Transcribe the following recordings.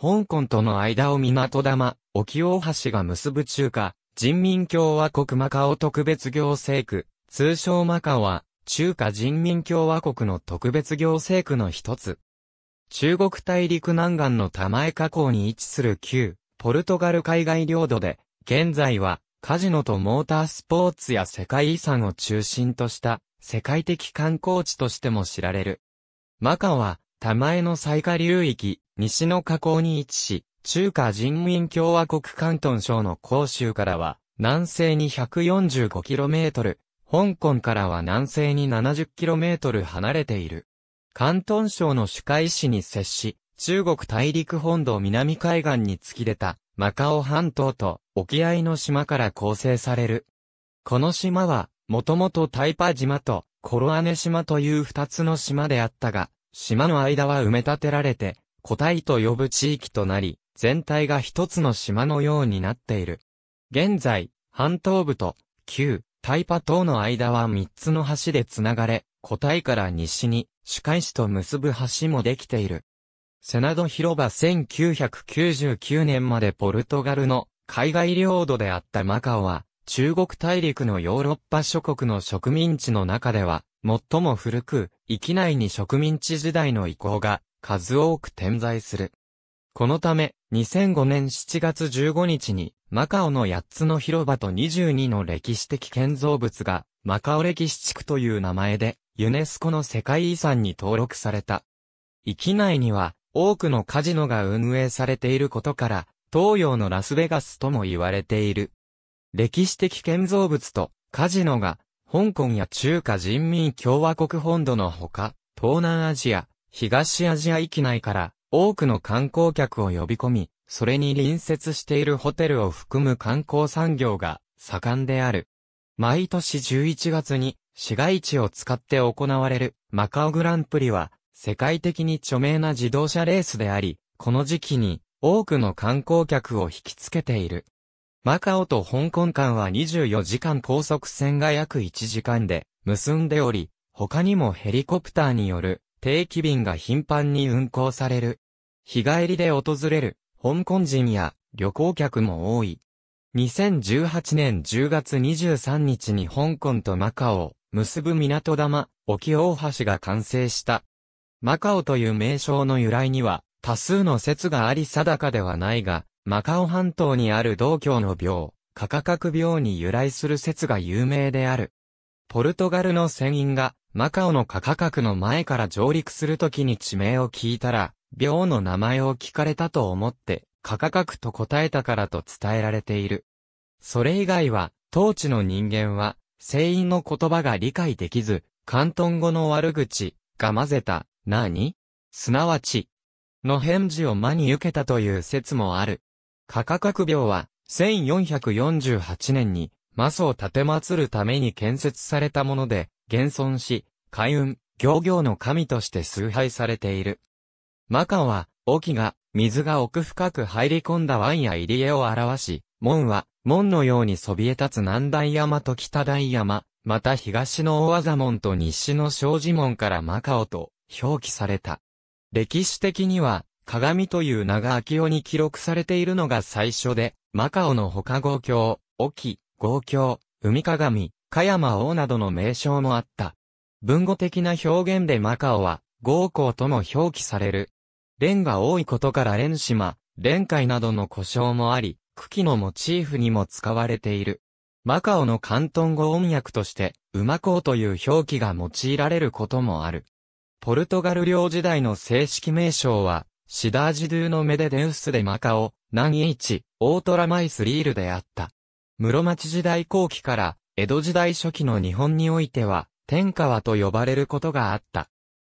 香港との間を港玉、沖大橋が結ぶ中華、人民共和国マカオ特別行政区、通称マカオは、中華人民共和国の特別行政区の一つ。中国大陸南岸の玉江河口に位置する旧、ポルトガル海外領土で、現在は、カジノとモータースポーツや世界遺産を中心とした、世界的観光地としても知られる。マカオは、玉江の最下流域、西の河口に位置し、中華人民共和国関東省の広州からは、南西に 145km、香港からは南西に 70km 離れている。関東省の主海市に接し、中国大陸本土南海岸に突き出た、マカオ半島と沖合の島から構成される。この島は、もともとタイパ島とコロアネ島という二つの島であったが、島の間は埋め立てられて、個体と呼ぶ地域となり、全体が一つの島のようになっている。現在、半島部と旧タイパ島の間は三つの橋でつながれ、個体から西に歯科医師と結ぶ橋もできている。セナド広場1999年までポルトガルの海外領土であったマカオは、中国大陸のヨーロッパ諸国の植民地の中では、最も古く、域内に植民地時代の移行が数多く点在する。このため、2005年7月15日に、マカオの8つの広場と22の歴史的建造物が、マカオ歴史地区という名前で、ユネスコの世界遺産に登録された。域内には、多くのカジノが運営されていることから、東洋のラスベガスとも言われている。歴史的建造物とカジノが、香港や中華人民共和国本土のほか、東南アジア、東アジア域内から多くの観光客を呼び込み、それに隣接しているホテルを含む観光産業が盛んである。毎年11月に市街地を使って行われるマカオグランプリは世界的に著名な自動車レースであり、この時期に多くの観光客を引きつけている。マカオと香港間は24時間高速船が約1時間で結んでおり、他にもヘリコプターによる定期便が頻繁に運行される。日帰りで訪れる香港人や旅行客も多い。2018年10月23日に香港とマカオを結ぶ港玉、沖大橋が完成した。マカオという名称の由来には多数の説があり定かではないが、マカオ半島にある道教の病、カカカク病に由来する説が有名である。ポルトガルの船員がマカオの価格の前から上陸するときに地名を聞いたら、病の名前を聞かれたと思って、カカカクと答えたからと伝えられている。それ以外は、当地の人間は、生員の言葉が理解できず、関東語の悪口が混ぜた、何すなわち、の返事を間に受けたという説もある。カカカク廟は、1448年に、マソを建て祭るために建設されたもので、現存し、海運、行業の神として崇拝されている。マカオは、沖が、水が奥深く入り込んだ湾や入り江を表し、門は、門のようにそびえ立つ南大山と北大山、また東の大技門と西の小寺門からマカオと表記された。歴史的には、鏡という名が秋尾に記録されているのが最初で、マカオの他号橋、沖、号橋、海鏡、加山王などの名称もあった。文語的な表現でマカオは、豪港とも表記される。レンが多いことからレン島、レン海などの故障もあり、茎のモチーフにも使われている。マカオの関東語音訳として、馬港という表記が用いられることもある。ポルトガル領時代の正式名称は、シダージドゥのメデデウスでマカオ、南イーチ、オートラマイスリールであった。室町時代後期から江戸時代初期の日本においては、天川と呼ばれることがあった。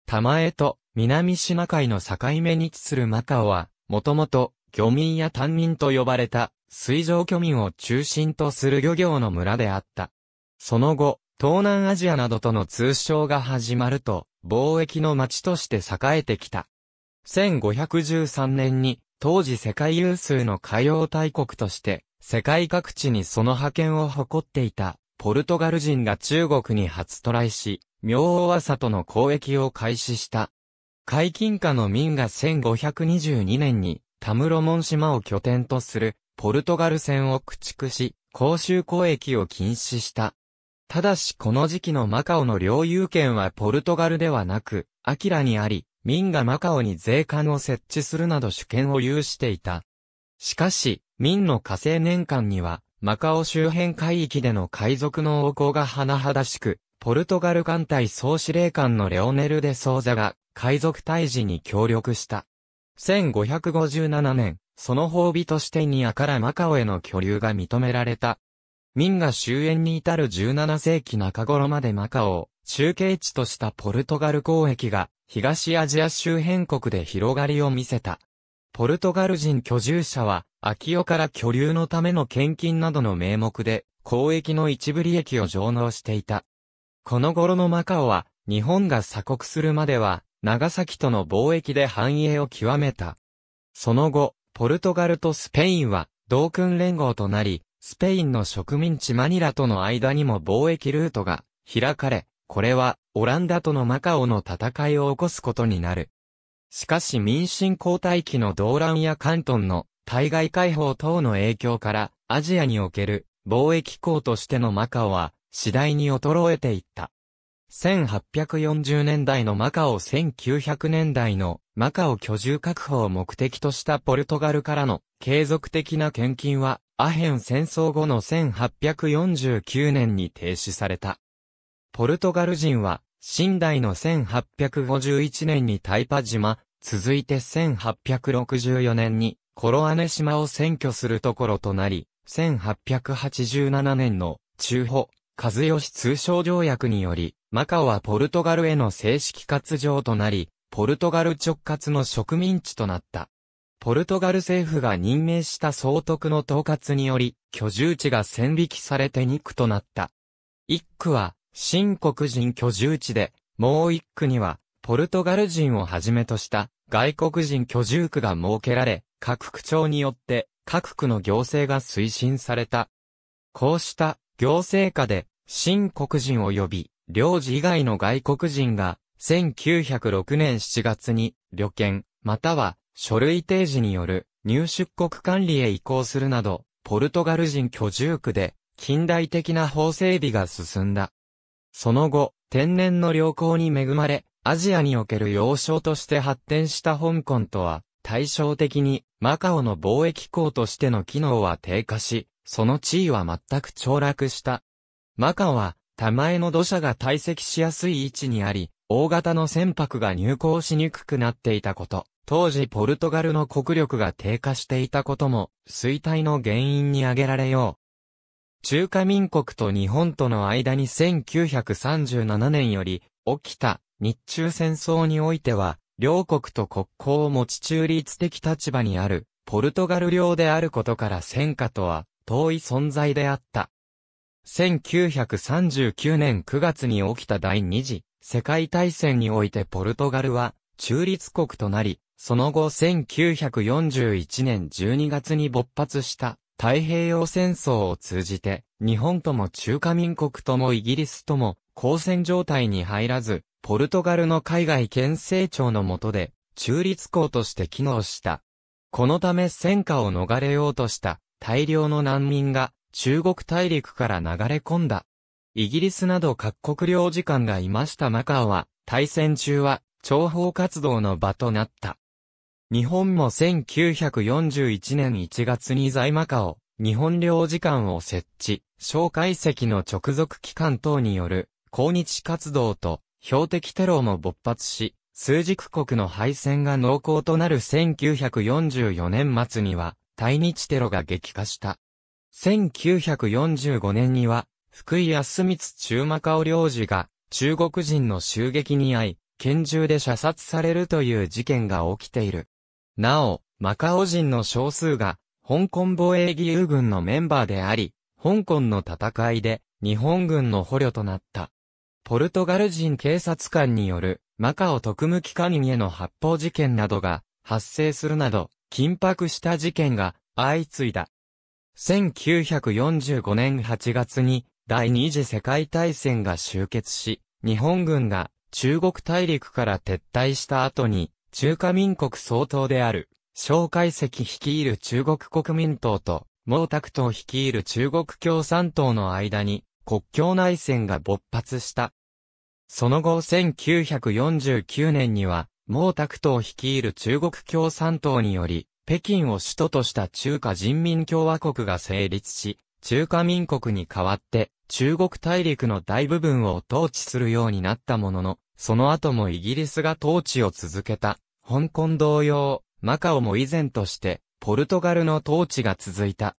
玉江と南シナ海の境目に位置するマカオは、もともと漁民や担任と呼ばれた水上漁民を中心とする漁業の村であった。その後、東南アジアなどとの通称が始まると、貿易の町として栄えてきた。1513年に、当時世界有数の海洋大国として、世界各地にその覇権を誇っていたポルトガル人が中国に初トライし、明王和との交易を開始した。海禁下の民が1522年に、タムロモン島を拠点とする、ポルトガル船を駆逐し、公衆交易を禁止した。ただしこの時期のマカオの領有権はポルトガルではなく、アキラにあり、民がマカオに税関を設置するなど主権を有していた。しかし、民の火星年間には、マカオ周辺海域での海賊の横行が甚だしく、ポルトガル艦隊総司令官のレオネル・デ・ソーザが海賊退治に協力した。1557年、その褒美としてニアからマカオへの居留が認められた。民が終焉に至る17世紀中頃までマカオを中継地としたポルトガル交易が東アジア周辺国で広がりを見せた。ポルトガル人居住者は、秋代から居留のための献金などの名目で、交易の一部利益を上納していた。この頃のマカオは、日本が鎖国するまでは、長崎との貿易で繁栄を極めた。その後、ポルトガルとスペインは、同訓連合となり、スペインの植民地マニラとの間にも貿易ルートが開かれ、これはオランダとのマカオの戦いを起こすことになる。しかし民進交代期の動乱や関東の対外解放等の影響からアジアにおける貿易港としてのマカオは次第に衰えていった。1840年代のマカオ1900年代のマカオ居住確保を目的としたポルトガルからの継続的な献金はアヘン戦争後の1849年に停止された。ポルトガル人は新代の1851年にタイパ島、続いて1864年にコロアネ島を占拠するところとなり、1887年の中保、和義通商条約により、マカオはポルトガルへの正式割譲となり、ポルトガル直轄の植民地となった。ポルトガル政府が任命した総督の統括により、居住地が線引きされて2区となった。1区は、新国人居住地で、もう一区には、ポルトガル人をはじめとした外国人居住区が設けられ、各区長によって各区の行政が推進された。こうした行政下で新国人及び領事以外の外国人が1906年7月に旅券または書類提示による入出国管理へ移行するなどポルトガル人居住区で近代的な法整備が進んだ。その後、天然の良好に恵まれ、アジアにおける要衝として発展した香港とは、対照的に、マカオの貿易港としての機能は低下し、その地位は全く凋落した。マカオは、手前の土砂が堆積しやすい位置にあり、大型の船舶が入港しにくくなっていたこと、当時ポルトガルの国力が低下していたことも、衰退の原因に挙げられよう。中華民国と日本との間に1937年より起きた日中戦争においては、両国と国交を持ち中立的立場にある、ポルトガル領であることから戦火とは遠い存在であった。1939年9月に起きた第二次世界大戦においてポルトガルは中立国となり、その後1941年12月に勃発した太平洋戦争を通じて、日本とも中華民国ともイギリスとも、交戦状態に入らず、ポルトガルの海外県政庁の下で、中立港として機能した。このため戦火を逃れようとした大量の難民が中国大陸から流れ込んだ。イギリスなど各国領事館がいましたマカオは、大戦中は諜報活動の場となった。日本も1941年1月に在マカオ、日本領事館を設置、蒋介石の直属機関等による、抗日活動と、標的テロも勃発し、数軸国の敗戦が濃厚となる1944年末には、対日テロが激化した。1945年には、福井康光中マカオ領事が、中国人の襲撃に遭い、拳銃で射殺されるという事件が起きている。なお、マカオ人の少数が、香港防衛義勇軍のメンバーであり、香港の戦いで、日本軍の捕虜となった。ポルトガル人警察官による、マカオ特務機関への発砲事件などが、発生するなど、緊迫した事件が、相次いだ。1945年8月に、第二次世界大戦が終結し、日本軍が中国大陸から撤退した後に、中華民国総統である、蒋介石率いる中国国民党と、毛沢東率いる中国共産党の間に、国境内戦が勃発した。その後1949年には、毛沢東率いる中国共産党により、北京を首都とした中華人民共和国が成立し、中華民国に代わって、中国大陸の大部分を統治するようになったものの、その後もイギリスが統治を続けた。香港同様、マカオも以前として、ポルトガルの統治が続いた。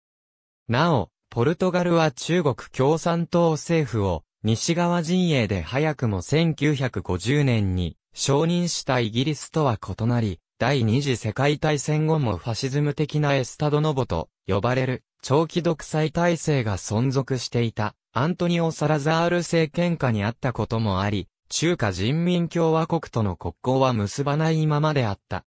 なお、ポルトガルは中国共産党政府を西側陣営で早くも1950年に承認したイギリスとは異なり、第二次世界大戦後もファシズム的なエスタドノボと呼ばれる長期独裁体制が存続していたアントニオ・サラザール政権下にあったこともあり、中華人民共和国との国交は結ばないままであった。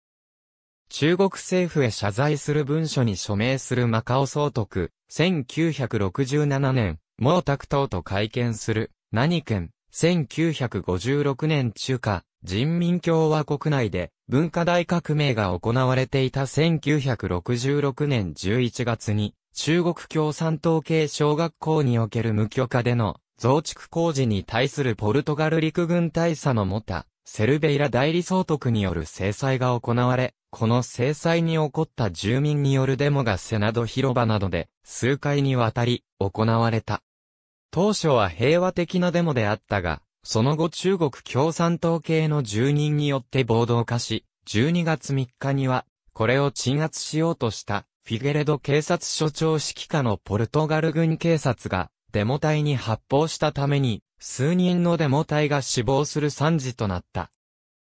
中国政府へ謝罪する文書に署名するマカオ総督、1967年、毛沢東と会見する、何県、1956年中華、人民共和国内で文化大革命が行われていた1966年11月に中国共産党系小学校における無許可での増築工事に対するポルトガル陸軍大佐のモた、セルベイラ代理総督による制裁が行われ、この制裁に起こった住民によるデモがセナド広場などで数回にわたり行われた。当初は平和的なデモであったが、その後中国共産党系の住人によって暴動化し、12月3日には、これを鎮圧しようとした、フィゲレド警察署長指揮下のポルトガル軍警察が、デモ隊に発砲したために、数人のデモ隊が死亡する惨事となった。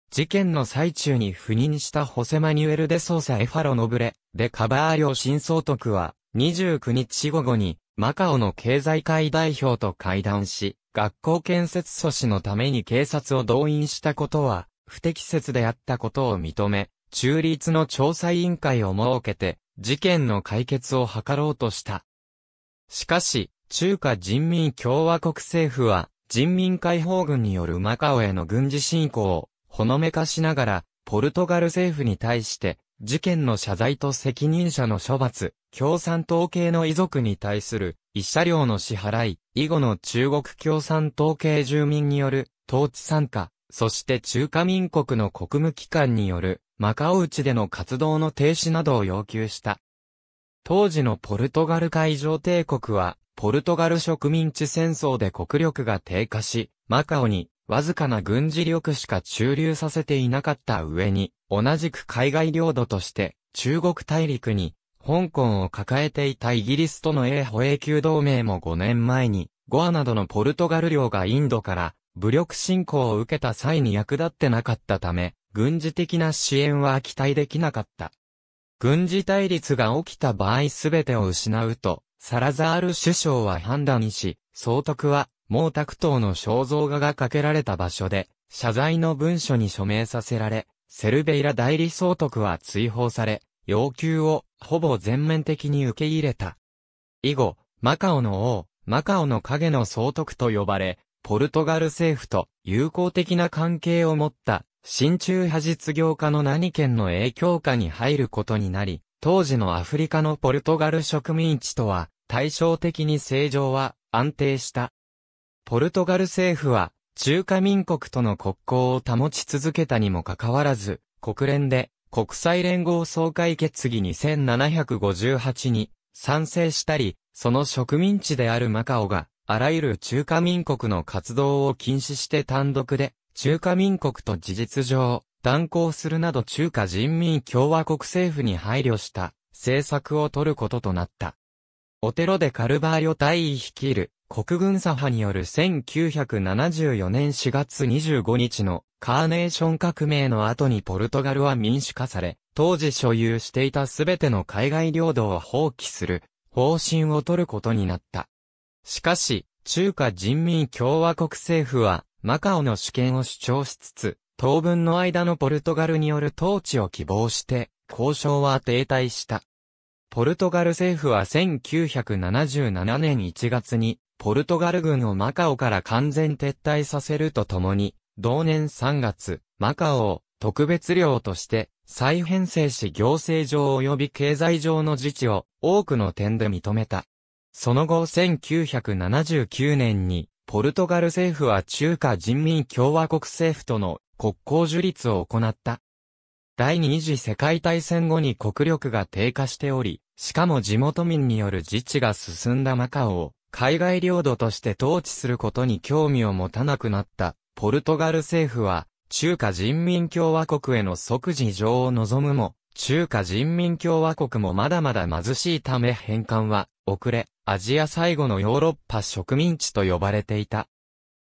事件の最中に赴任したホセマニュエル・デ・ソーサ・エファロ・ノブレ、デ・カバーリョ新総督は、29日午後に、マカオの経済界代表と会談し、学校建設阻止のために警察を動員したことは、不適切であったことを認め、中立の調査委員会を設けて、事件の解決を図ろうとした。しかし、中華人民共和国政府は、人民解放軍によるマカオへの軍事侵攻を、ほのめかしながら、ポルトガル政府に対して、事件の謝罪と責任者の処罰、共産党系の遺族に対する、慰謝料の支払い、以後の中国共産党系住民による、統治参加、そして中華民国の国務機関による、マカオ内での活動の停止などを要求した。当時のポルトガル海上帝国は、ポルトガル植民地戦争で国力が低下し、マカオにわずかな軍事力しか駐留させていなかった上に、同じく海外領土として中国大陸に香港を抱えていたイギリスとの英保永久同盟も5年前に、ゴアなどのポルトガル領がインドから武力侵攻を受けた際に役立ってなかったため、軍事的な支援は期待できなかった。軍事対立が起きた場合すべてを失うと、サラザール首相は判断し、総督は、毛沢東の肖像画がかけられた場所で、謝罪の文書に署名させられ、セルベイラ代理総督は追放され、要求を、ほぼ全面的に受け入れた。以後、マカオの王、マカオの影の総督と呼ばれ、ポルトガル政府と友好的な関係を持った、親中派実業家の何県の影響下に入ることになり、当時のアフリカのポルトガル植民地とは、対照的に政情は安定した。ポルトガル政府は、中華民国との国交を保ち続けたにもかかわらず、国連で国際連合総会決議2758に賛成したり、その植民地であるマカオが、あらゆる中華民国の活動を禁止して単独で、中華民国と事実上、断交するなど中華人民共和国政府に配慮した政策を取ることとなった。オテロでカルバーリョ大尉率いる国軍左派による1974年4月25日のカーネーション革命の後にポルトガルは民主化され、当時所有していたすべての海外領土を放棄する方針を取ることになった。しかし、中華人民共和国政府はマカオの主権を主張しつつ、当分の間のポルトガルによる統治を希望して、交渉は停滞した。ポルトガル政府は1977年1月に、ポルトガル軍をマカオから完全撤退させるとともに、同年3月、マカオを特別領として再編成し行政上及び経済上の自治を多くの点で認めた。その後1979年にポルトガル政府は中華人民共和国政府との国交樹立を行った。第二次世界大戦後に国力が低下しており、しかも地元民による自治が進んだマカオを海外領土として統治することに興味を持たなくなったポルトガル政府は中華人民共和国への即時上を望むも、中華人民共和国もまだまだ貧しいため返還は遅れ、アジア最後のヨーロッパ植民地と呼ばれていた。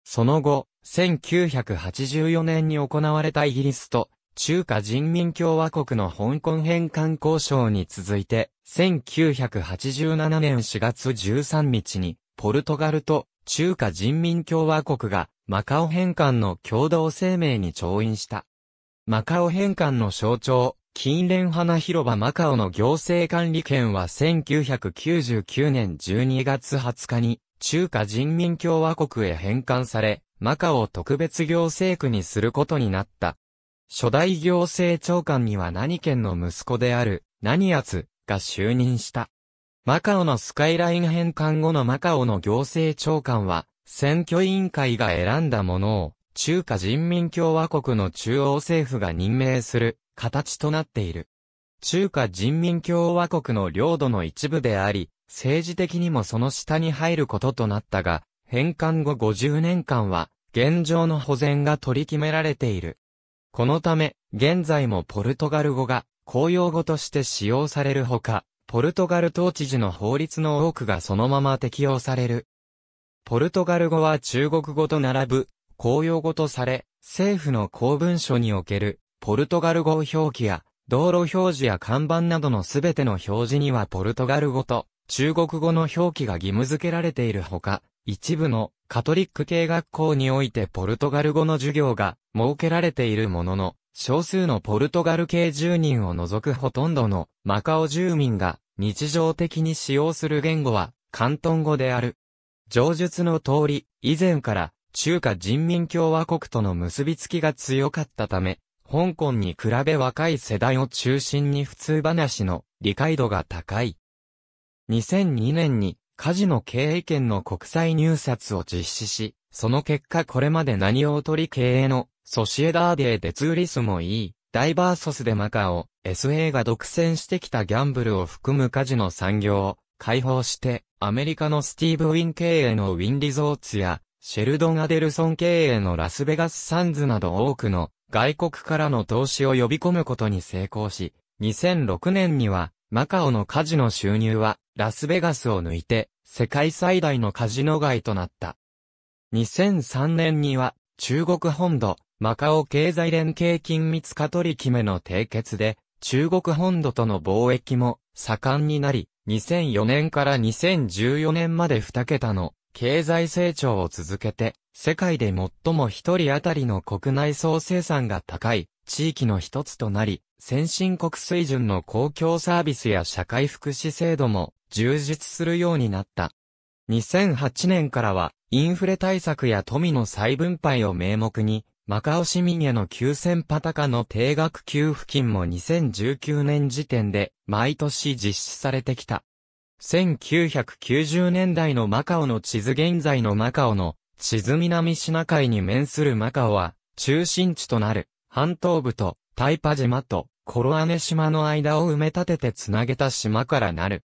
その後、1984年に行われたイギリスと中華人民共和国の香港返還交渉に続いて、1987年4月13日に、ポルトガルと中華人民共和国がマカオ返還の共同声明に調印した。マカオ返還の象徴、近蓮花広場マカオの行政管理権は1999年12月20日に中華人民共和国へ返還され、マカオ特別行政区にすることになった。初代行政長官には何県の息子である、何奴が就任した。マカオのスカイライン返還後のマカオの行政長官は、選挙委員会が選んだものを、中華人民共和国の中央政府が任命する形となっている。中華人民共和国の領土の一部であり、政治的にもその下に入ることとなったが、返還後50年間は、現状の保全が取り決められている。このため、現在もポルトガル語が公用語として使用されるほか、ポルトガル統治時の法律の多くがそのまま適用される。ポルトガル語は中国語と並ぶ公用語とされ、政府の公文書におけるポルトガル語表記や道路表示や看板などのすべての表示にはポルトガル語と中国語の表記が義務付けられているほか、一部のカトリック系学校においてポルトガル語の授業が設けられているものの、少数のポルトガル系住人を除くほとんどのマカオ住民が日常的に使用する言語は関東語である。上述の通り、以前から中華人民共和国との結びつきが強かったため、香港に比べ若い世代を中心に普通話の理解度が高い。2002年にカジノ経営権の国際入札を実施し、その結果これまで何を取り経営の、ソシエダーデーデツーリスもいい、ダイバーソスでマカオ、SA が独占してきたギャンブルを含むカジノ産業を解放して、アメリカのスティーブ・ウィン経営のウィンリゾーツや、シェルドン・アデルソン経営のラスベガス・サンズなど多くの外国からの投資を呼び込むことに成功し、2006年には、マカオのカジノ収入はラスベガスを抜いて、世界最大のカジノ街となった。2003年には、中国本土、マカオ経済連携緊密化取り決めの締結で、中国本土との貿易も盛んになり、2004年から2014年まで2桁の経済成長を続けて、世界で最も一人当たりの国内総生産が高い地域の一つとなり、先進国水準の公共サービスや社会福祉制度も充実するようになった。2008年からは、インフレ対策や富の再分配を名目に、マカオ市民への9000パタカの定額給付金も2019年時点で毎年実施されてきた。1990年代のマカオの地図現在のマカオの地図南シナ海に面するマカオは中心地となる半島部とタイパ島とコロアネ島の間を埋め立ててつなげた島からなる。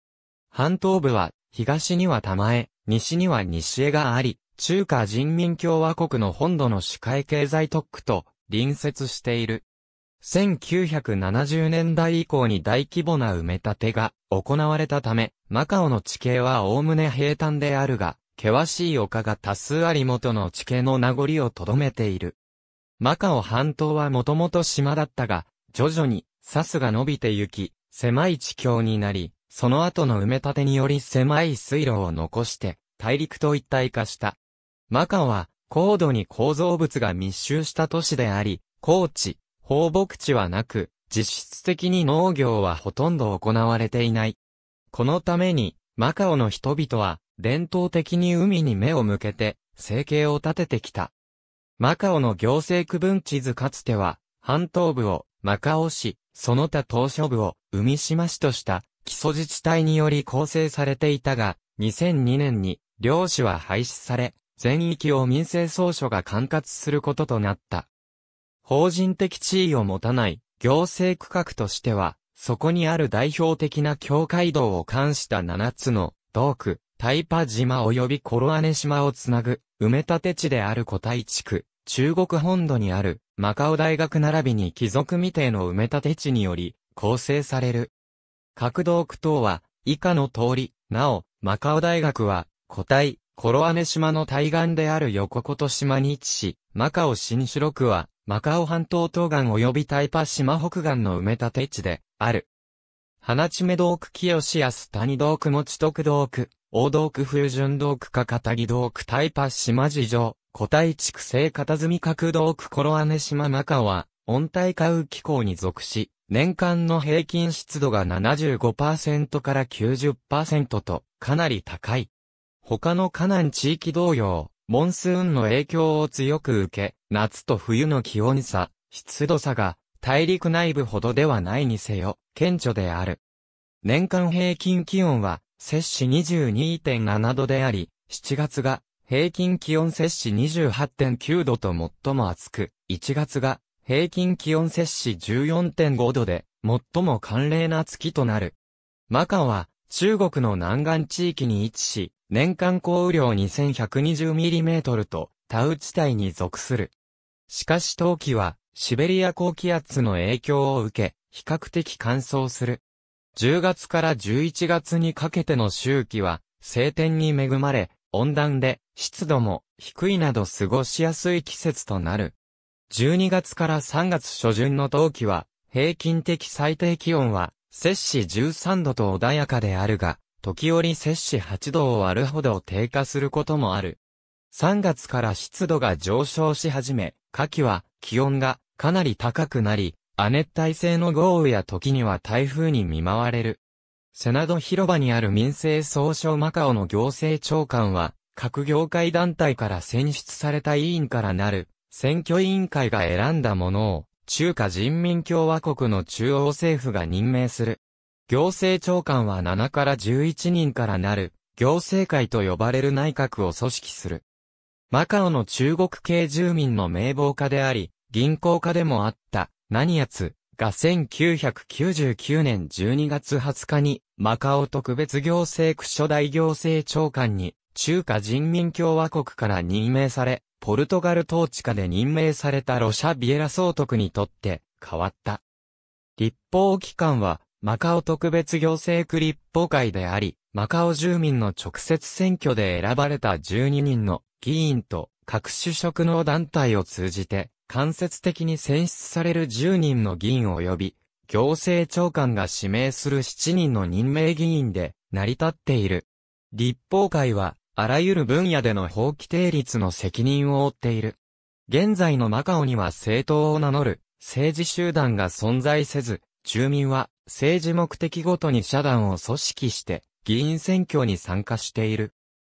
半島部は、東には玉江、西には西江があり、中華人民共和国の本土の主会経済特区と隣接している。1970年代以降に大規模な埋め立てが行われたため、マカオの地形は概ね平坦であるが、険しい丘が多数あり元の地形の名残をとどめている。マカオ半島はもともと島だったが、徐々に、サスが伸びてゆき、狭い地境になり、その後の埋め立てにより狭い水路を残して、大陸と一体化した。マカオは、高度に構造物が密集した都市であり、高地、放牧地はなく、実質的に農業はほとんど行われていない。このために、マカオの人々は、伝統的に海に目を向けて、生計を立ててきた。マカオの行政区分地図かつては、半島部を、マカオ市、その他島嶼部を、海島市とした、基礎自治体により構成されていたが、2002年に、漁師は廃止され、全域を民政総署が管轄することとなった。法人的地位を持たない行政区画としては、そこにある代表的な境界道を冠した7つの、道区、タイパ島及びコロアネ島をつなぐ、埋め立て地である古代地区、中国本土にある、マカオ大学並びに貴族未定の埋め立て地により、構成される。各道区等は、以下の通り、なお、マカオ大学は、古体、コロアネ島の対岸である横琴島に位置し、マカオ新主録は、マカオ半島東岸及びタイパ島北岸の埋め立て地で、ある。花地目道区清安谷道区持徳道区、大道区風順道区か片木道区タイパ島事情、古体地区生片隅角道区コロアネ島マカオは、温帯化雨気候に属し、年間の平均湿度が75%から90%とかなり高い。他の河南地域同様、モンスーンの影響を強く受け、夏と冬の気温差、湿度差が大陸内部ほどではないにせよ、顕著である。年間平均気温は、摂氏22.7度であり、7月が平均気温摂氏28.9度と最も暑く、1月が平均気温摂氏14.5度で、最も寒冷な月となる。マカオは、中国の南岸地域に位置し、年間降雨量 2120mm と、タウ地帯に属する。しかし冬季は、シベリア高気圧の影響を受け、比較的乾燥する。10月から11月にかけての周期は、晴天に恵まれ、温暖で、湿度も低いなど過ごしやすい季節となる。12月から3月初旬の冬季は、平均的最低気温は、摂氏13度と穏やかであるが、時折摂氏8度を割るほど低下することもある。3月から湿度が上昇し始め、夏季は気温がかなり高くなり、亜熱帯性の豪雨や時には台風に見舞われる。セナド広場にある民政総省マカオの行政長官は、各業界団体から選出された委員からなる選挙委員会が選んだものを、中華人民共和国の中央政府が任命する。行政長官は7から11人からなる、行政会と呼ばれる内閣を組織する。マカオの中国系住民の名簿家であり、銀行家でもあった、何やつ、が1999年12月20日に、マカオ特別行政区所大行政長官に中華人民共和国から任命され、ポルトガル統治下で任命されたロシャビエラ総督にとって変わった。立法機関は、マカオ特別行政区立法会であり、マカオ住民の直接選挙で選ばれた12人の議員と各種職能団体を通じて、間接的に選出される10人の議員及び、行政長官が指名する7人の任命議員で成り立っている。立法会はあらゆる分野での法規定律の責任を負っている。現在のマカオには政党を名乗る政治集団が存在せず、住民は政治目的ごとに社団を組織して議員選挙に参加している。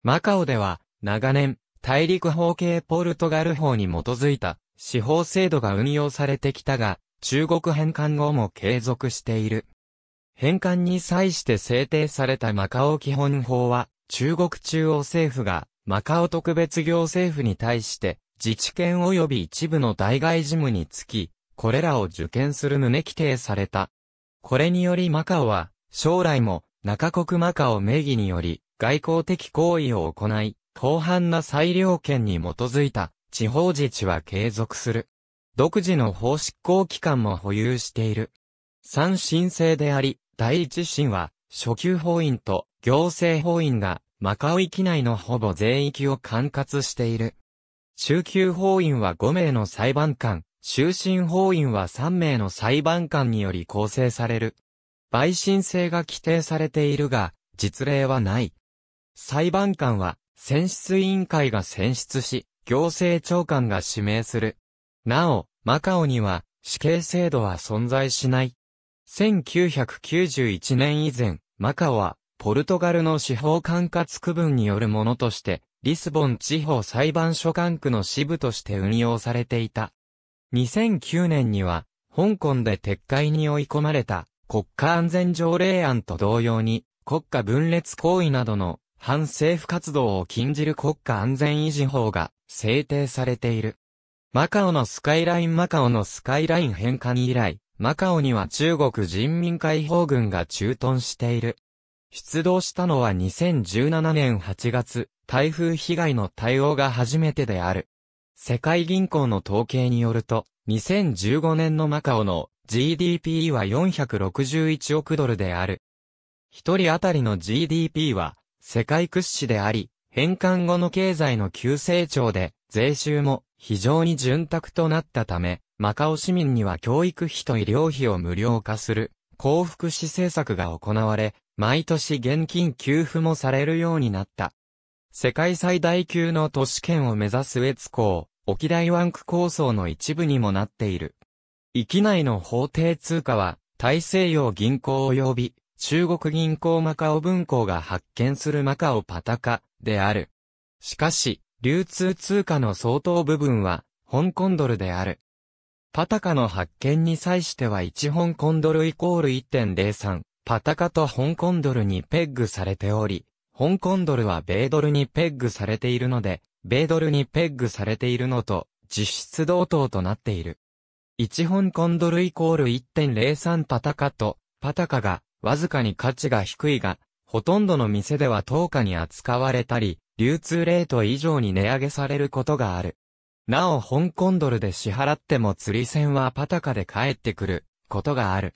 マカオでは長年大陸法系ポルトガル法に基づいた司法制度が運用されてきたが、中国返還後も継続している。返還に際して制定されたマカオ基本法は、中国中央政府が、マカオ特別行政府に対して、自治権及び一部の代外事務につき、これらを受験する旨規定された。これによりマカオは、将来も、中国マカオ名義により、外交的行為を行い、広範な裁量権に基づいた地方自治は継続する。独自の法執行機関も保有している。三申請であり、第一審は、初級法院と行政法院がマカオ域内のほぼ全域を管轄している。中級法院は5名の裁判官、終身法院は3名の裁判官により構成される。陪審制が規定されているが、実例はない。裁判官は、選出委員会が選出し、行政長官が指名する。なお、マカオには、死刑制度は存在しない。1991年以前、マカオはポルトガルの司法管轄区分によるものとして、リスボン地方裁判所管区の支部として運用されていた。2009年には、香港で撤回に追い込まれた国家安全条例案と同様に、国家分裂行為などの反政府活動を禁じる国家安全維持法が制定されている。マカオのスカイラインマカオのスカイライン化に以来、マカオには中国人民解放軍が駐屯している。出動したのは2017年8月、台風被害の対応が初めてである。世界銀行の統計によると、2015年のマカオの GDP は461億ドルである。一人当たりの GDP は世界屈指であり、返還後の経済の急成長で税収も非常に潤沢となったため、マカオ市民には教育費と医療費を無料化する幸福祉政策が行われ、毎年現金給付もされるようになった。世界最大級の都市圏を目指す越港、沖大湾区構想の一部にもなっている。域内の法定通貨は、大西洋銀行及び、中国銀行マカオ文庫が発見するマカオパタカである。しかし、流通通貨の相当部分は、香港ドルである。パタカの発見に際しては1香港ドルイコール1.03、パタカと香港ドルにペッグされており、香港ドルは米ドルにペッグされているので、米ドルにペッグされているのと、実質同等となっている。1香港ドルイコール1.03パタカと、パタカが、わずかに価値が低いが、ほとんどの店では10日に扱われたり、流通レート以上に値上げされることがある。なお香港ドルで支払っても釣り線はパタカで帰ってくることがある。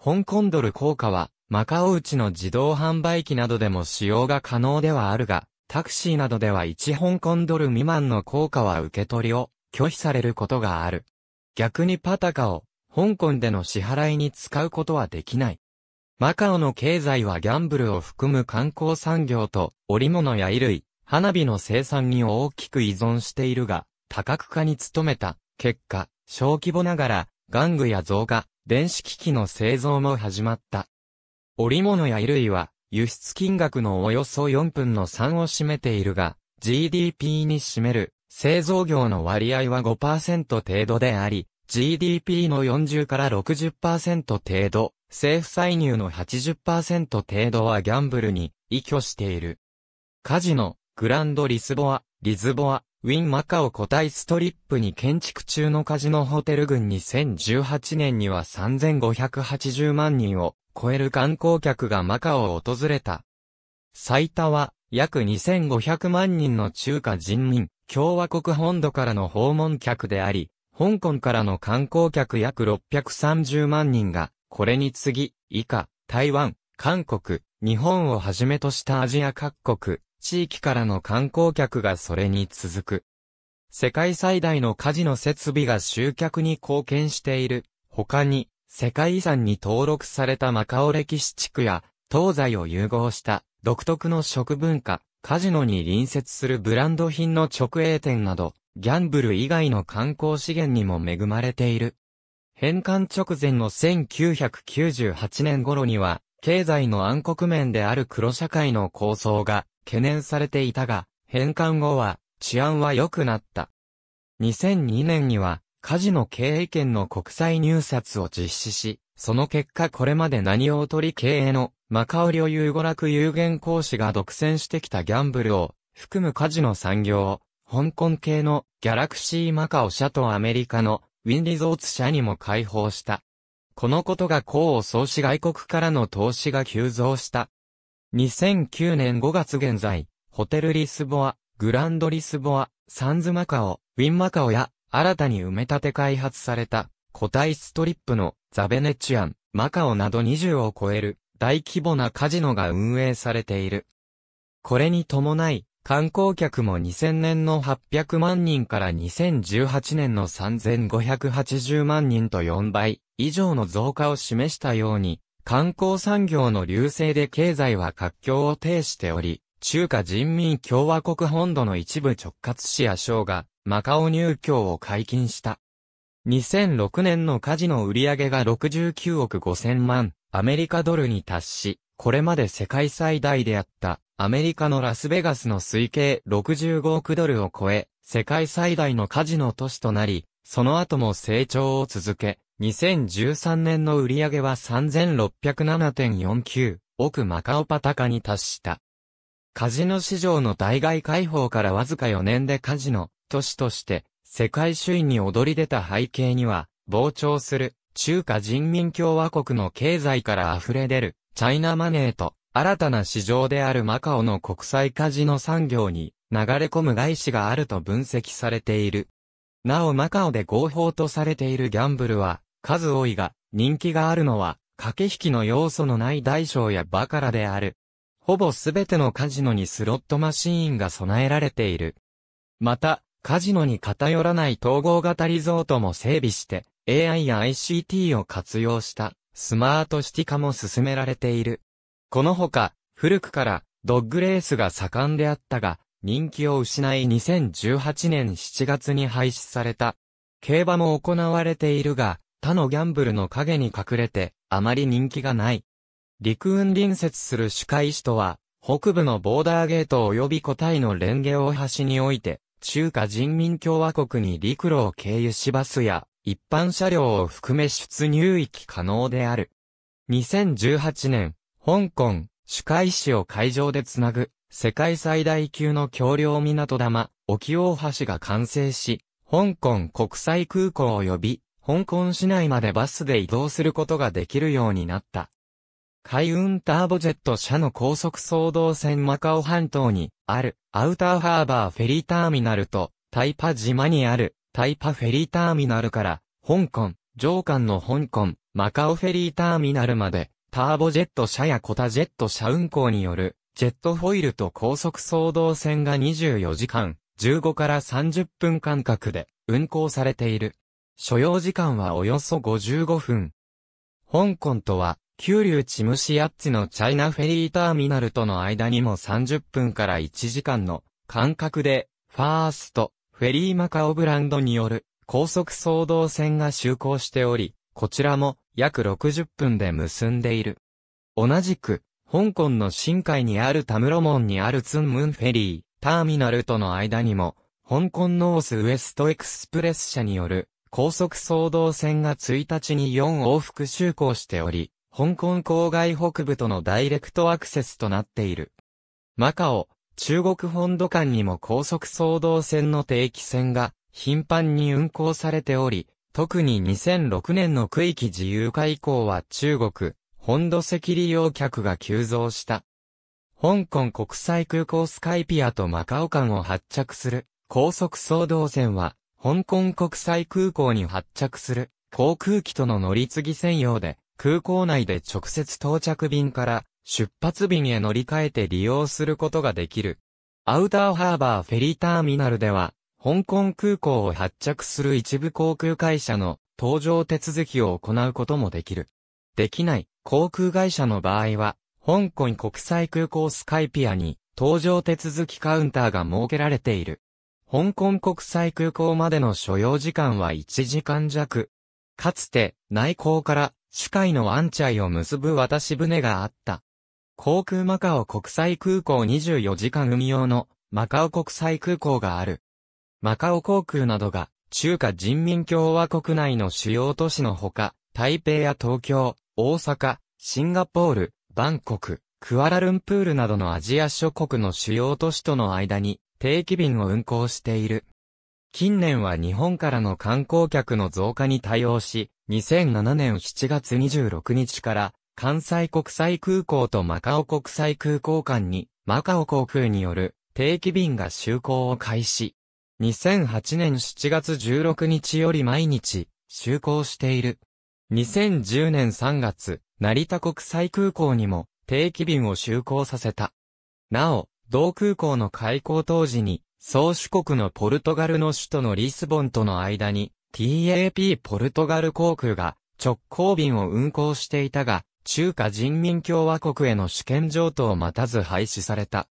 香港ドル効果は、マカオ内の自動販売機などでも使用が可能ではあるが、タクシーなどでは1香港ドル未満の効果は受け取りを拒否されることがある。逆にパタカを香港での支払いに使うことはできない。マカオの経済はギャンブルを含む観光産業と織物や衣類、花火の生産に大きく依存しているが、多角化に努めた結果、小規模ながら玩具や造加、電子機器の製造も始まった。織物や衣類は、輸出金額のおよそ4分の3を占めているが、GDP に占める製造業の割合は5%程度であり、GDP の40から60%程度、政府歳入の80%程度はギャンブルに依拠している。カジノ、グランドリスボア、リズボア、ウィンマカオ個体ストリップに建築中のカジノホテル群に2018年には3580万人を超える観光客がマカオを訪れた。最多は約2500万人の中華人民共和国本土からの訪問客であり、香港からの観光客約630万人が、これに次ぎ、以下、台湾、韓国、日本をはじめとしたアジア各国、地域からの観光客がそれに続く。世界最大のカジノ設備が集客に貢献している。他に、世界遺産に登録されたマカオ歴史地区や、東西を融合した独特の食文化、カジノに隣接するブランド品の直営店など、ギャンブル以外の観光資源にも恵まれている。返還直前の1998年頃には、経済の暗黒面である黒社会の構想が懸念されていたが、返還後は治安は良くなった。2002年には、カジノ経営権の国際入札を実施し、その結果これまで何を取り経営のマカオオ有娯楽有限講師が独占してきたギャンブルを含むカジノ産業を香港系のギャラクシーマカオ社とアメリカのウィンリゾーツ社にも開放した。このことが功を奏し外国からの投資が急増した。2009年5月現在、ホテルリスボア、グランドリスボア、サンズマカオ、ウィンマカオや、新たに埋め立て開発された、個体ストリップのザベネチアン、マカオなど20を超える大規模なカジノが運営されている。これに伴い、観光客も2000年の800万人から2018年の3580万人と4倍以上の増加を示したように、観光産業の流星で経済は活況を呈しており、中華人民共和国本土の一部直轄市や省が、マカオ入居を解禁した。2006年のカジの売上が69億5000万アメリカドルに達し、これまで世界最大であったアメリカのラスベガスの推計65億ドルを超え、世界最大のカジノ都市となり、その後も成長を続け、2013年の売上は3607.49億マカオパタカに達した。カジノ市場の対外開放からわずか4年でカジノ都市として世界首位に躍り出た背景には膨張する中華人民共和国の経済から溢れ出るチャイナマネーと新たな市場であるマカオの国際カジノ産業に流れ込む外資があると分析されている。なおマカオで合法とされているギャンブルは、数多いが、人気があるのは、駆け引きの要素のない大小やバカラである。ほぼすべてのカジノにスロットマシーンが備えられている。また、カジノに偏らない統合型リゾートも整備して、AI や ICT を活用したスマートシティ化も進められている。このほか、古くからドッグレースが盛んであったが、人気を失い2018年7月に廃止された。競馬も行われているが、他のギャンブルの影に隠れて、あまり人気がない。陸運隣接する主会市とは、北部のボーダーゲート及び個体のレンゲ大橋において、中華人民共和国に陸路を経由しバスや、一般車両を含め出入域可能である。2018年、香港、主会市を会場でつなぐ、世界最大級の橋梁港玉、沖大橋が完成し、香港国際空港及び、香港市内までバスで移動することができるようになった。海運ターボジェット社の高速総動線マカオ半島にあるアウターハーバーフェリーターミナルとタイパ島にあるタイパフェリーターミナルから香港、上間の香港、マカオフェリーターミナルまでターボジェット社やコタジェット社運行によるジェットフォイルと高速総動線が24時間、15から30分間隔で運行されている。所要時間はおよそ55分。香港とは、九龍チムシアッチのチャイナフェリーターミナルとの間にも30分から1時間の間隔で、ファースト、フェリーマカオブランドによる高速総動線が就航しており、こちらも約60分で結んでいる。同じく、香港の深海にあるタムロ門にあるツンムンフェリー、ターミナルとの間にも、香港ノースウエストエクスプレス社による高速総動線が1日に4往復就航しており、香港郊外北部とのダイレクトアクセスとなっている。マカオ、中国本土間にも高速総動線の定期線が頻繁に運行されており、特に2006年の区域自由化以降は中国、本土席利用客が急増した。香港国際空港スカイピアとマカオ間を発着する高速総動線は、香港国際空港に発着する航空機との乗り継ぎ専用で、空港内で直接到着便から出発便へ乗り換えて利用することができる。アウターハーバーフェリーターミナルでは、香港空港を発着する一部航空会社の搭乗手続きを行うこともできる。できない、航空会社の場合は、香港国際空港スカイピアに、搭乗手続きカウンターが設けられている。香港国際空港までの所要時間は1時間弱。かつて、内港から、市海のアンチャイを結ぶ渡し船があった。航空マカオ国際空港24時間運用の、マカオ国際空港がある。マカオ航空などが、中華人民共和国内の主要都市のほか、台北や東京、大阪、シンガポール、バンコク、クアラルンプールなどのアジア諸国の主要都市との間に定期便を運行している。近年は日本からの観光客の増加に対応し、2007年7月26日から関西国際空港とマカオ国際空港間にマカオ航空による定期便が就航を開始。2008年7月16日より毎日就航している。2010年3月、成田国際空港にも定期便を就航させた。なお、同空港の開港当時に、総主国のポルトガルの首都のリスボンとの間に、TAP ポルトガル航空が直行便を運航していたが、中華人民共和国への主権譲渡を待たず廃止された。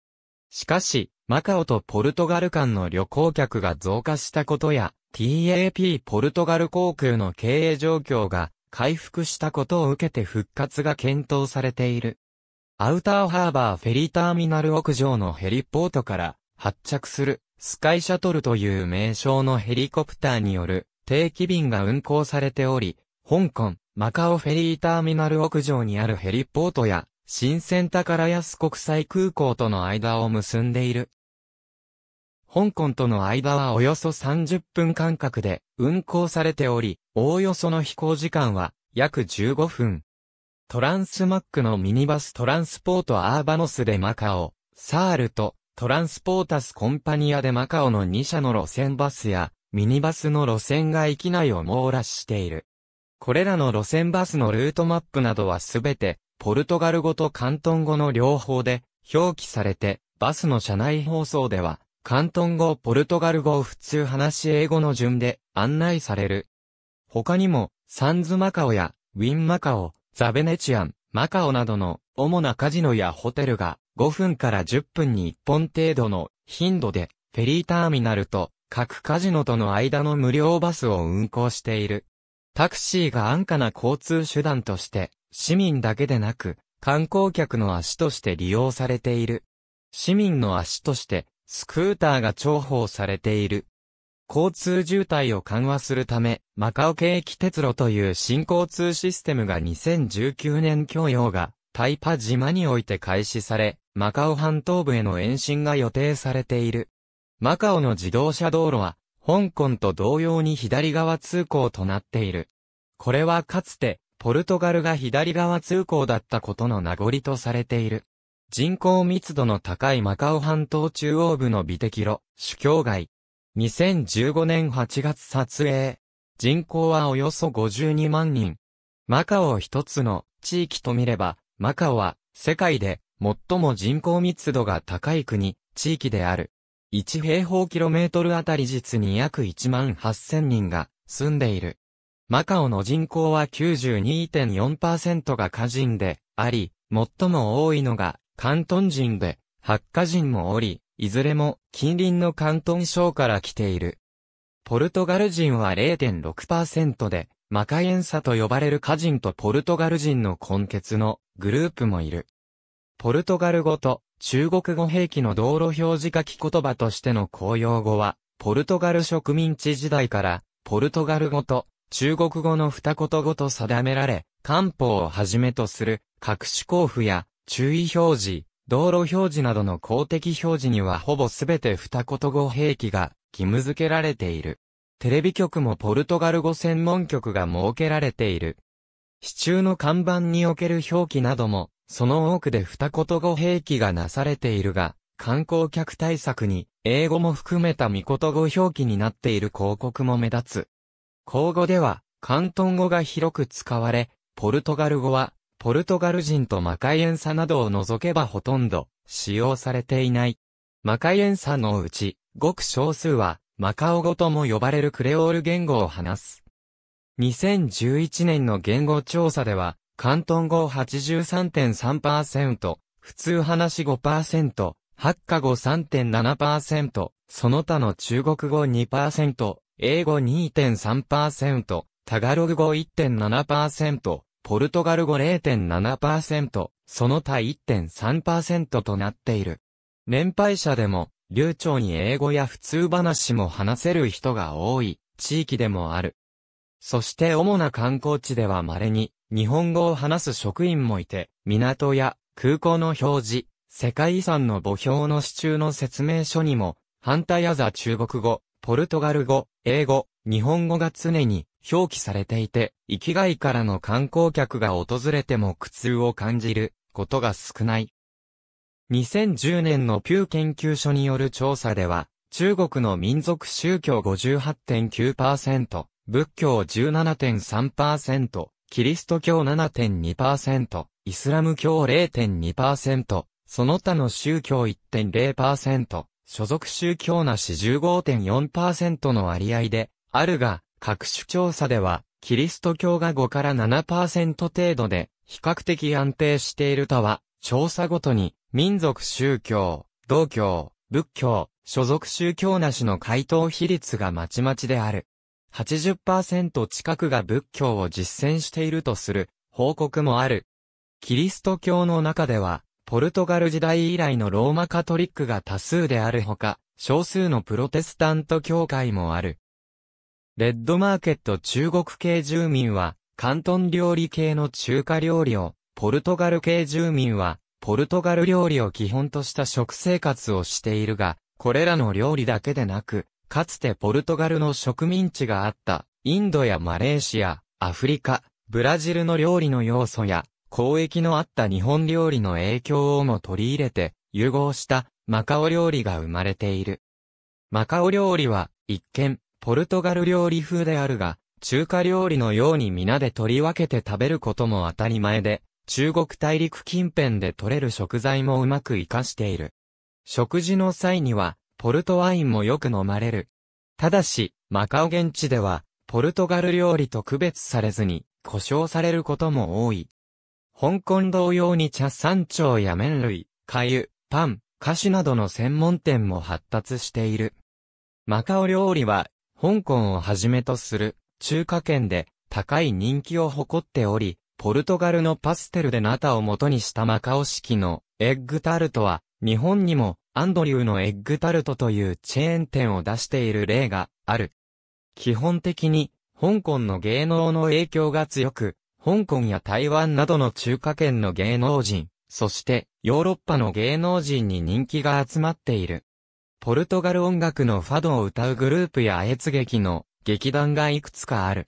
しかし、マカオとポルトガル間の旅行客が増加したことや、TAP ポルトガル航空の経営状況が回復したことを受けて復活が検討されている。アウターハーバーフェリーターミナル屋上のヘリポートから発着するスカイシャトルという名称のヘリコプターによる定期便が運航されており、香港、マカオフェリーターミナル屋上にあるヘリポートや新鮮宝安国際空港との間を結んでいる。香港との間はおよそ30分間隔で運航されており、おおよその飛行時間は約15分。トランスマックのミニバストランスポートアーバノスでマカオ、サールとトランスポータスコンパニアでマカオの2社の路線バスやミニバスの路線が域内を網羅している。これらの路線バスのルートマップなどはすべて、ポルトガル語と関東語の両方で表記されて、バスの車内放送では、関東語、ポルトガル語、を普通話英語の順で案内される。他にも、サンズマカオや、ウィンマカオ、ザベネチアン、マカオなどの主なカジノやホテルが5分から10分に1本程度の頻度でフェリーターミナルと各カジノとの間の無料バスを運行している。タクシーが安価な交通手段として市民だけでなく観光客の足として利用されている。市民の足としてスクーターが重宝されている。交通渋滞を緩和するため、マカオ景気鉄路という新交通システムが2019年供用が、タイパ島において開始され、マカオ半島部への延伸が予定されている。マカオの自動車道路は、香港と同様に左側通行となっている。これはかつて、ポルトガルが左側通行だったことの名残とされている。人口密度の高いマカオ半島中央部の美的路、主教街、2015年8月撮影。人口はおよそ52万人。マカオ一つの地域と見れば、マカオは世界で最も人口密度が高い国、地域である。1平方キロメートルあたり実に約1万8000人が住んでいる。マカオの人口は92.4%が家人であり、最も多いのが関東人で、ハッ人もおり、いずれも近隣の関東省から来ている。ポルトガル人は0.6%で、マカエンサと呼ばれる家人とポルトガル人の根血のグループもいる。ポルトガル語と中国語兵器の道路表示書き言葉としての公用語は、ポルトガル植民地時代から、ポルトガル語と中国語の二言語と定められ、漢方をはじめとする、各種交付や注意表示、道路表示などの公的表示にはほぼすべて二言語兵器が義務付けられている。テレビ局もポルトガル語専門局が設けられている。支柱の看板における表記なども、その多くで二言語兵器がなされているが、観光客対策に、英語も含めた見言語表記になっている広告も目立つ。口語では、関東語が広く使われ、ポルトガル語は、ポルトガル人とマカイエンサなどを除けばほとんど使用されていない。マカイエンサのうち、ごく少数は、マカオ語とも呼ばれるクレオール言語を話す。2011年の言語調査では、関東語83.3%、普通話5%、八下語3.7%、その他の中国語2%、英語2.3%、タガログ語1.7%、ポルトガル語0.7%、その他1.3%となっている。年配者でも、流暢に英語や普通話も話せる人が多い、地域でもある。そして主な観光地では稀に、日本語を話す職員もいて、港や空港の表示、世界遺産の墓標の支柱の説明書にも、反対あザ中国語、ポルトガル語、英語、日本語が常に表記されていて、生きがいからの観光客が訪れても苦痛を感じることが少ない。2010年のピュー研究所による調査では、中国の民族宗教58.9%、仏教17.3%、キリスト教7.2%、イスラム教0.2%、その他の宗教1.0%、所属宗教なし15.4%の割合で、あるが、各種調査では、キリスト教が5から7%程度で、比較的安定しているとは、調査ごとに、民族宗教、道教、仏教、所属宗教なしの回答比率がまちまちである。80%近くが仏教を実践しているとする報告もある。キリスト教の中では、ポルトガル時代以来のローマカトリックが多数であるほか、少数のプロテスタント教会もある。レッドマーケット中国系住民は、関東料理系の中華料理を、ポルトガル系住民は、ポルトガル料理を基本とした食生活をしているが、これらの料理だけでなく、かつてポルトガルの植民地があった、インドやマレーシア、アフリカ、ブラジルの料理の要素や、交易のあった日本料理の影響をも取り入れて、融合した、マカオ料理が生まれている。マカオ料理は、一見、ポルトガル料理風であるが、中華料理のように皆で取り分けて食べることも当たり前で、中国大陸近辺で取れる食材もうまく活かしている。食事の際には、ポルトワインもよく飲まれる。ただし、マカオ現地では、ポルトガル料理と区別されずに、故障されることも多い。香港同様に茶山町や麺類、粥、パン、菓子などの専門店も発達している。マカオ料理は香港をはじめとする中華圏で高い人気を誇っており、ポルトガルのパステルでナタを元にしたマカオ式のエッグタルトは、日本にもアンドリューのエッグタルトというチェーン店を出している例がある。基本的に、香港の芸能の影響が強く、香港や台湾などの中華圏の芸能人、そしてヨーロッパの芸能人に人気が集まっている。ポルトガル音楽のファドを歌うグループや越劇の劇団がいくつかある。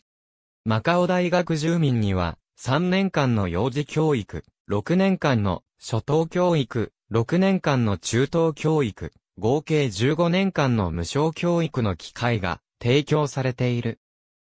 マカオ大学住民には、3年間の幼児教育、6年間の初等教育、6年間の中等教育、合計15年間の無償教育の機会が提供されている。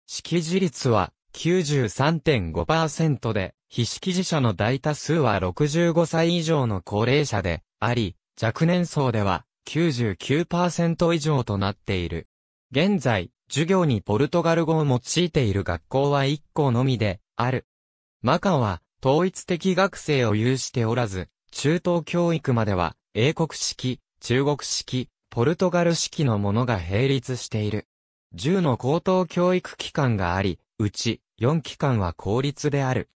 識字率は93.5%で、非識字者の大多数は65歳以上の高齢者であり、若年層では99%以上となっている。現在、授業にポルトガル語を用いている学校は1校のみで、ある。マカは、統一的学生を有しておらず、中等教育までは、英国式、中国式、ポルトガル式のものが並立している。10の高等教育機関があり、うち4機関は公立である。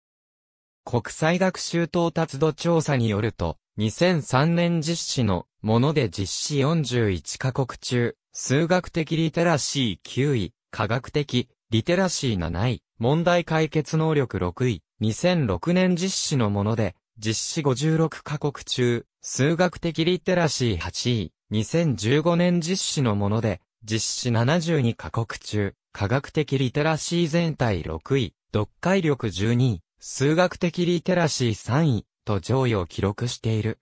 国際学習到達度調査によると、2003年実施のもので実施41カ国中、数学的リテラシー9位、科学的リテラシー7位、問題解決能力6位、2006年実施のもので、実施56カ国中、数学的リテラシー8位、2015年実施のもので、実施72カ国中、科学的リテラシー全体6位、読解力12位、数学的リテラシー3位、と上位を記録している。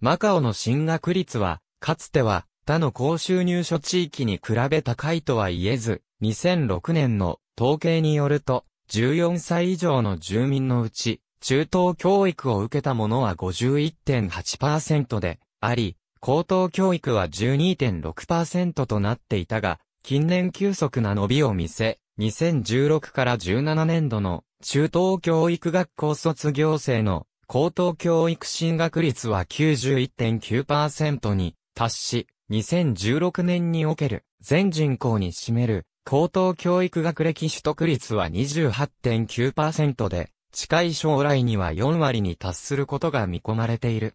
マカオの進学率は、かつては他の高収入所地域に比べ高いとは言えず、2006年の統計によると、14歳以上の住民のうち、中等教育を受けた者は51.8%であり、高等教育は12.6%となっていたが、近年急速な伸びを見せ、2016から17年度の中等教育学校卒業生の高等教育進学率は91.9%に達し、2016年における全人口に占める高等教育学歴取得率は28.9%で、近い将来には4割に達することが見込まれている。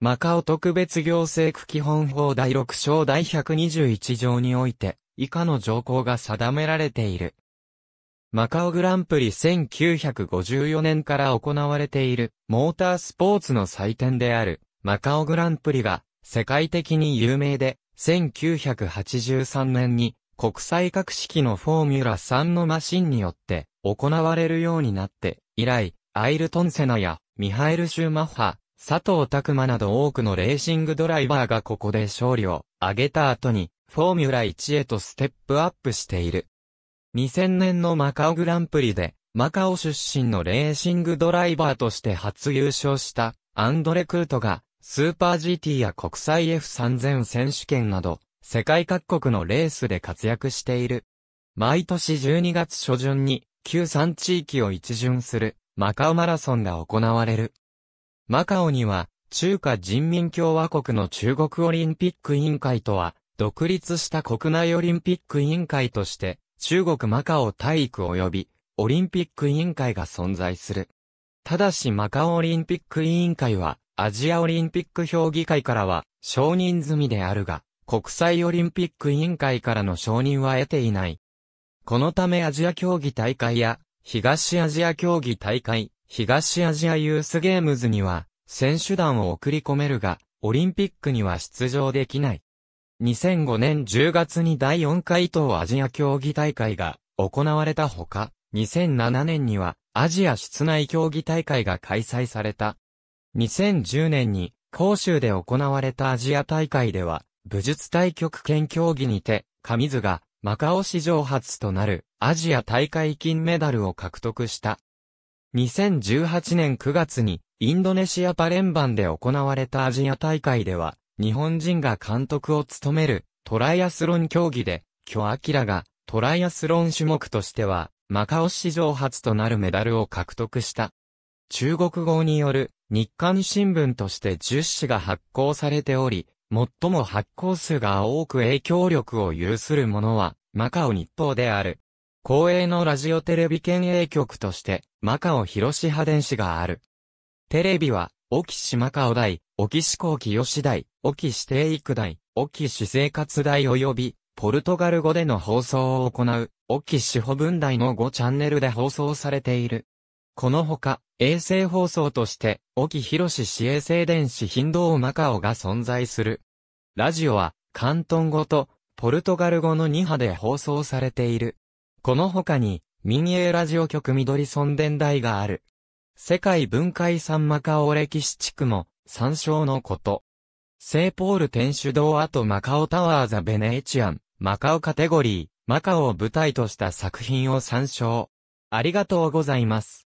マカオ特別行政区基本法第6章第121条において、以下の条項が定められている。マカオグランプリ1954年から行われているモータースポーツの祭典であるマカオグランプリが世界的に有名で1983年に国際格式のフォーミュラ3のマシンによって行われるようになって以来アイルトンセナやミハエル・シューマッハ、佐藤拓馬など多くのレーシングドライバーがここで勝利を挙げた後にフォーミュラ1へとステップアップしている。2000年のマカオグランプリで、マカオ出身のレーシングドライバーとして初優勝したアンドレ・クートが、スーパー GT や国際 F3000 選手権など、世界各国のレースで活躍している。毎年12月初旬に、旧3地域を一巡する、マカオマラソンが行われる。マカオには、中華人民共和国の中国オリンピック委員会とは、独立した国内オリンピック委員会として、中国マカオ体育及びオリンピック委員会が存在する。ただしマカオオリンピック委員会はアジアオリンピック評議会からは承認済みであるが、国際オリンピック委員会からの承認は得ていない。このためアジア競技大会や東アジア競技大会、東アジアユースゲームズには選手団を送り込めるが、オリンピックには出場できない。2005年10月に第4回東アジア競技大会が行われたほか、2007年にはアジア室内競技大会が開催された。2010年に杭州で行われたアジア大会では、武術対極拳競技にて、上津がマカオ史上初となるアジア大会金メダルを獲得した。2018年9月にインドネシアパレンバンで行われたアジア大会では、日本人が監督を務めるトライアスロン競技で、巨ラがトライアスロン種目としては、マカオ史上初となるメダルを獲得した。中国語による日刊新聞として10紙が発行されており、最も発行数が多く影響力を有するものは、マカオ日報である。公営のラジオテレビ県営局として、マカオ広島電子がある。テレビは、沖島川大、沖志向清大、沖指定育大、沖私市生活大及び、ポルトガル語での放送を行う、沖岐市保分大の5チャンネルで放送されている。このほか、衛星放送として、沖広市市衛星電子頻道マカオが存在する。ラジオは、関東語と、ポルトガル語の2波で放送されている。この他に、民営ラジオ局緑村伝台がある。世界文化遺産マカオ歴史地区も、参照のこと。セポール天主堂跡マカオタワーザ・ベネエチアン、マカオカテゴリー、マカオを舞台とした作品を参照。ありがとうございます。